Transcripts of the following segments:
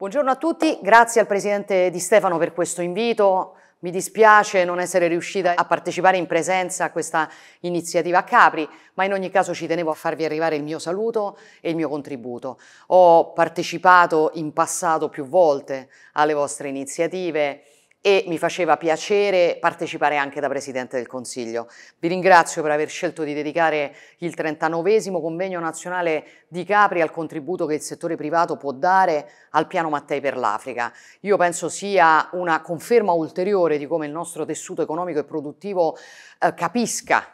Buongiorno a tutti, grazie al Presidente Di Stefano per questo invito. Mi dispiace non essere riuscita a partecipare in presenza a questa iniziativa a Capri, ma in ogni caso ci tenevo a farvi arrivare il mio saluto e il mio contributo. Ho partecipato in passato più volte alle vostre iniziative, e mi faceva piacere partecipare anche da Presidente del Consiglio. Vi ringrazio per aver scelto di dedicare il 39 convegno nazionale di Capri al contributo che il settore privato può dare al piano Mattei per l'Africa. Io penso sia una conferma ulteriore di come il nostro tessuto economico e produttivo eh, capisca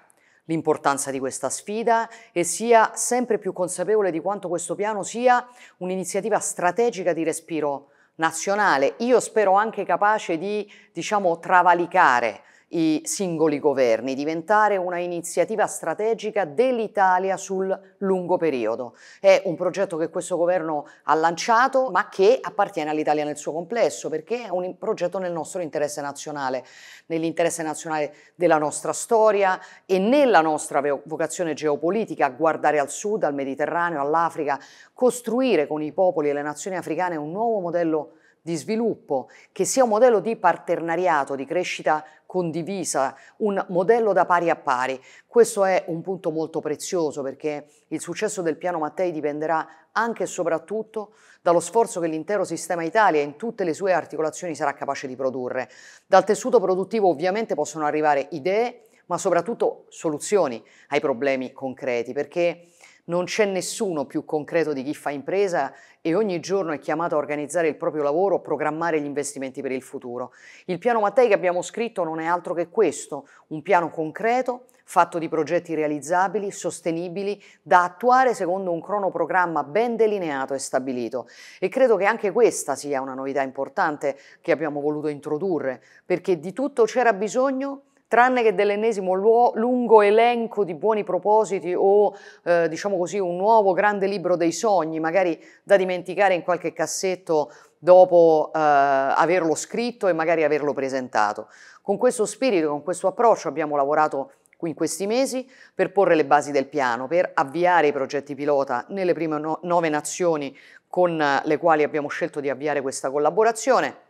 l'importanza di questa sfida e sia sempre più consapevole di quanto questo piano sia un'iniziativa strategica di respiro nazionale, io spero anche capace di diciamo, travalicare i singoli governi, diventare una iniziativa strategica dell'Italia sul lungo periodo. È un progetto che questo governo ha lanciato ma che appartiene all'Italia nel suo complesso perché è un progetto nel nostro interesse nazionale, nell'interesse nazionale della nostra storia e nella nostra vocazione geopolitica, guardare al sud, al Mediterraneo, all'Africa, costruire con i popoli e le nazioni africane un nuovo modello di sviluppo, che sia un modello di partenariato, di crescita condivisa, un modello da pari a pari. Questo è un punto molto prezioso perché il successo del piano Mattei dipenderà anche e soprattutto dallo sforzo che l'intero sistema Italia in tutte le sue articolazioni sarà capace di produrre. Dal tessuto produttivo ovviamente possono arrivare idee, ma soprattutto soluzioni ai problemi concreti, perché non c'è nessuno più concreto di chi fa impresa e ogni giorno è chiamato a organizzare il proprio lavoro, programmare gli investimenti per il futuro. Il piano Mattei che abbiamo scritto non è altro che questo, un piano concreto fatto di progetti realizzabili, sostenibili, da attuare secondo un cronoprogramma ben delineato e stabilito. E credo che anche questa sia una novità importante che abbiamo voluto introdurre, perché di tutto c'era bisogno tranne che dell'ennesimo lungo elenco di buoni propositi o, eh, diciamo così, un nuovo grande libro dei sogni, magari da dimenticare in qualche cassetto dopo eh, averlo scritto e magari averlo presentato. Con questo spirito, con questo approccio abbiamo lavorato in questi mesi per porre le basi del piano, per avviare i progetti pilota nelle prime no nove nazioni con le quali abbiamo scelto di avviare questa collaborazione.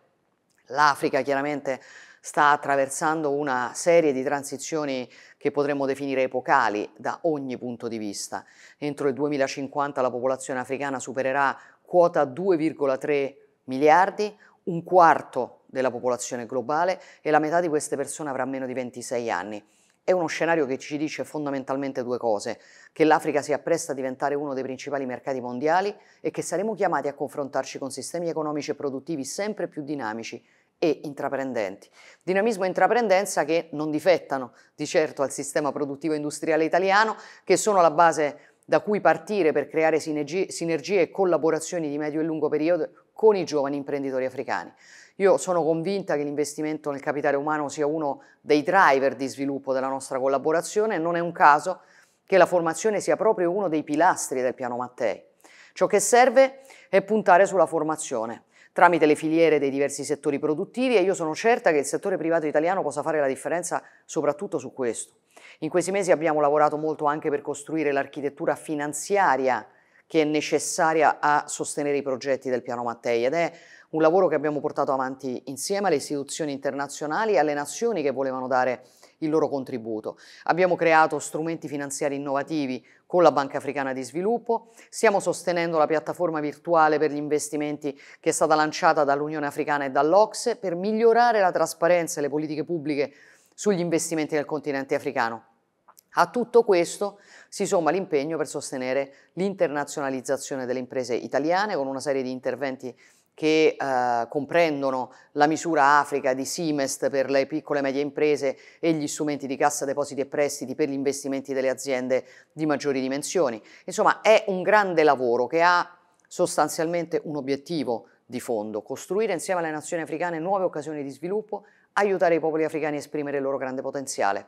L'Africa chiaramente sta attraversando una serie di transizioni che potremmo definire epocali da ogni punto di vista. Entro il 2050 la popolazione africana supererà quota 2,3 miliardi, un quarto della popolazione globale e la metà di queste persone avrà meno di 26 anni. È uno scenario che ci dice fondamentalmente due cose, che l'Africa si appresta a diventare uno dei principali mercati mondiali e che saremo chiamati a confrontarci con sistemi economici e produttivi sempre più dinamici e intraprendenti. Dinamismo e intraprendenza che non difettano di certo al sistema produttivo industriale italiano, che sono la base da cui partire per creare sinergie, e collaborazioni di medio e lungo periodo con i giovani imprenditori africani. Io sono convinta che l'investimento nel capitale umano sia uno dei driver di sviluppo della nostra collaborazione e non è un caso che la formazione sia proprio uno dei pilastri del piano Mattei. Ciò che serve è puntare sulla formazione tramite le filiere dei diversi settori produttivi e io sono certa che il settore privato italiano possa fare la differenza soprattutto su questo. In questi mesi abbiamo lavorato molto anche per costruire l'architettura finanziaria che è necessaria a sostenere i progetti del Piano Mattei ed è un lavoro che abbiamo portato avanti insieme alle istituzioni internazionali e alle nazioni che volevano dare il loro contributo. Abbiamo creato strumenti finanziari innovativi con la Banca Africana di Sviluppo, stiamo sostenendo la piattaforma virtuale per gli investimenti che è stata lanciata dall'Unione Africana e dall'Ocse per migliorare la trasparenza e le politiche pubbliche sugli investimenti nel continente africano. A tutto questo si somma l'impegno per sostenere l'internazionalizzazione delle imprese italiane con una serie di interventi che eh, comprendono la misura Africa di Simest per le piccole e medie imprese e gli strumenti di cassa depositi e prestiti per gli investimenti delle aziende di maggiori dimensioni. Insomma, è un grande lavoro che ha sostanzialmente un obiettivo di fondo, costruire insieme alle nazioni africane nuove occasioni di sviluppo, aiutare i popoli africani a esprimere il loro grande potenziale.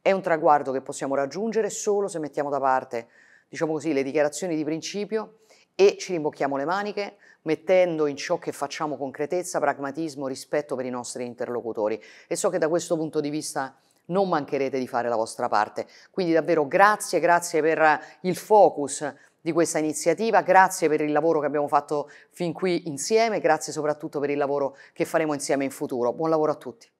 È un traguardo che possiamo raggiungere solo se mettiamo da parte, diciamo così, le dichiarazioni di principio e ci rimbocchiamo le maniche mettendo in ciò che facciamo concretezza, pragmatismo, rispetto per i nostri interlocutori. E so che da questo punto di vista non mancherete di fare la vostra parte. Quindi davvero grazie, grazie per il focus di questa iniziativa, grazie per il lavoro che abbiamo fatto fin qui insieme, grazie soprattutto per il lavoro che faremo insieme in futuro. Buon lavoro a tutti.